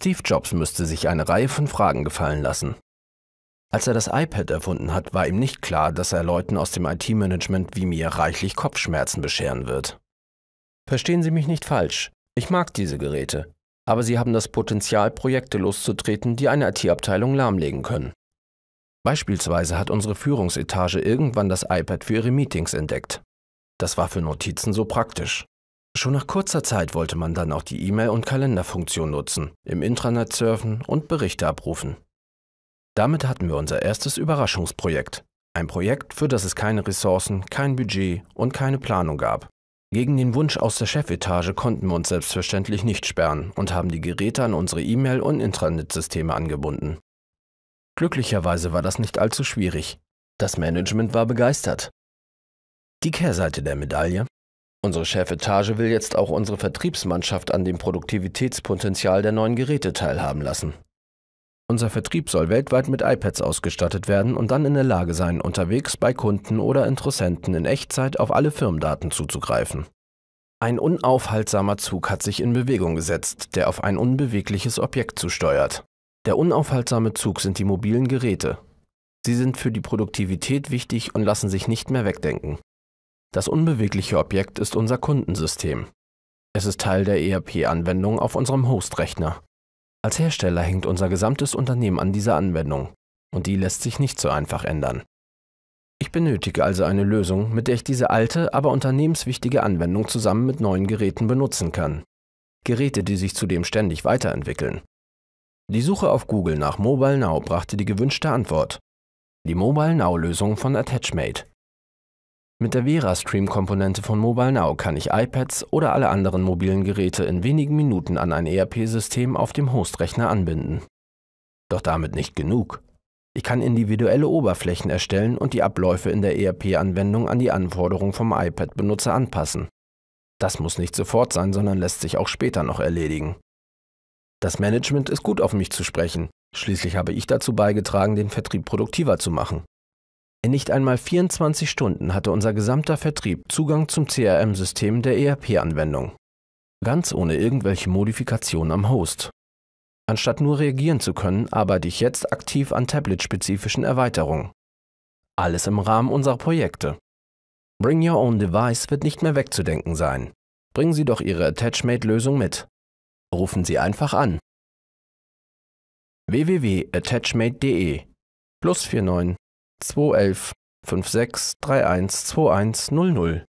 Steve Jobs müsste sich eine Reihe von Fragen gefallen lassen. Als er das iPad erfunden hat, war ihm nicht klar, dass er Leuten aus dem IT-Management wie mir reichlich Kopfschmerzen bescheren wird. Verstehen Sie mich nicht falsch, ich mag diese Geräte, aber sie haben das Potenzial, Projekte loszutreten, die eine IT-Abteilung lahmlegen können. Beispielsweise hat unsere Führungsetage irgendwann das iPad für ihre Meetings entdeckt. Das war für Notizen so praktisch. Schon nach kurzer Zeit wollte man dann auch die E-Mail- und Kalenderfunktion nutzen, im Intranet surfen und Berichte abrufen. Damit hatten wir unser erstes Überraschungsprojekt. Ein Projekt, für das es keine Ressourcen, kein Budget und keine Planung gab. Gegen den Wunsch aus der Chefetage konnten wir uns selbstverständlich nicht sperren und haben die Geräte an unsere E-Mail- und Intranet-Systeme angebunden. Glücklicherweise war das nicht allzu schwierig. Das Management war begeistert. Die Kehrseite der Medaille, Unsere Chefetage will jetzt auch unsere Vertriebsmannschaft an dem Produktivitätspotenzial der neuen Geräte teilhaben lassen. Unser Vertrieb soll weltweit mit iPads ausgestattet werden und dann in der Lage sein, unterwegs bei Kunden oder Interessenten in Echtzeit auf alle Firmendaten zuzugreifen. Ein unaufhaltsamer Zug hat sich in Bewegung gesetzt, der auf ein unbewegliches Objekt zusteuert. Der unaufhaltsame Zug sind die mobilen Geräte. Sie sind für die Produktivität wichtig und lassen sich nicht mehr wegdenken. Das unbewegliche Objekt ist unser Kundensystem. Es ist Teil der ERP-Anwendung auf unserem Hostrechner. Als Hersteller hängt unser gesamtes Unternehmen an dieser Anwendung und die lässt sich nicht so einfach ändern. Ich benötige also eine Lösung, mit der ich diese alte, aber unternehmenswichtige Anwendung zusammen mit neuen Geräten benutzen kann. Geräte, die sich zudem ständig weiterentwickeln. Die Suche auf Google nach Mobile Now brachte die gewünschte Antwort. Die Mobile Now-Lösung von AttachMate. Mit der Vera-Stream-Komponente von Mobile Now kann ich iPads oder alle anderen mobilen Geräte in wenigen Minuten an ein ERP-System auf dem Hostrechner anbinden. Doch damit nicht genug. Ich kann individuelle Oberflächen erstellen und die Abläufe in der ERP-Anwendung an die Anforderungen vom iPad-Benutzer anpassen. Das muss nicht sofort sein, sondern lässt sich auch später noch erledigen. Das Management ist gut auf mich zu sprechen. Schließlich habe ich dazu beigetragen, den Vertrieb produktiver zu machen. In nicht einmal 24 Stunden hatte unser gesamter Vertrieb Zugang zum CRM-System der ERP-Anwendung. Ganz ohne irgendwelche Modifikationen am Host. Anstatt nur reagieren zu können, arbeite ich jetzt aktiv an tablet-spezifischen Erweiterungen. Alles im Rahmen unserer Projekte. Bring Your Own Device wird nicht mehr wegzudenken sein. Bringen Sie doch Ihre Attachmate-Lösung mit. Rufen Sie einfach an. www.attachmate.de plus 49 211 56312100.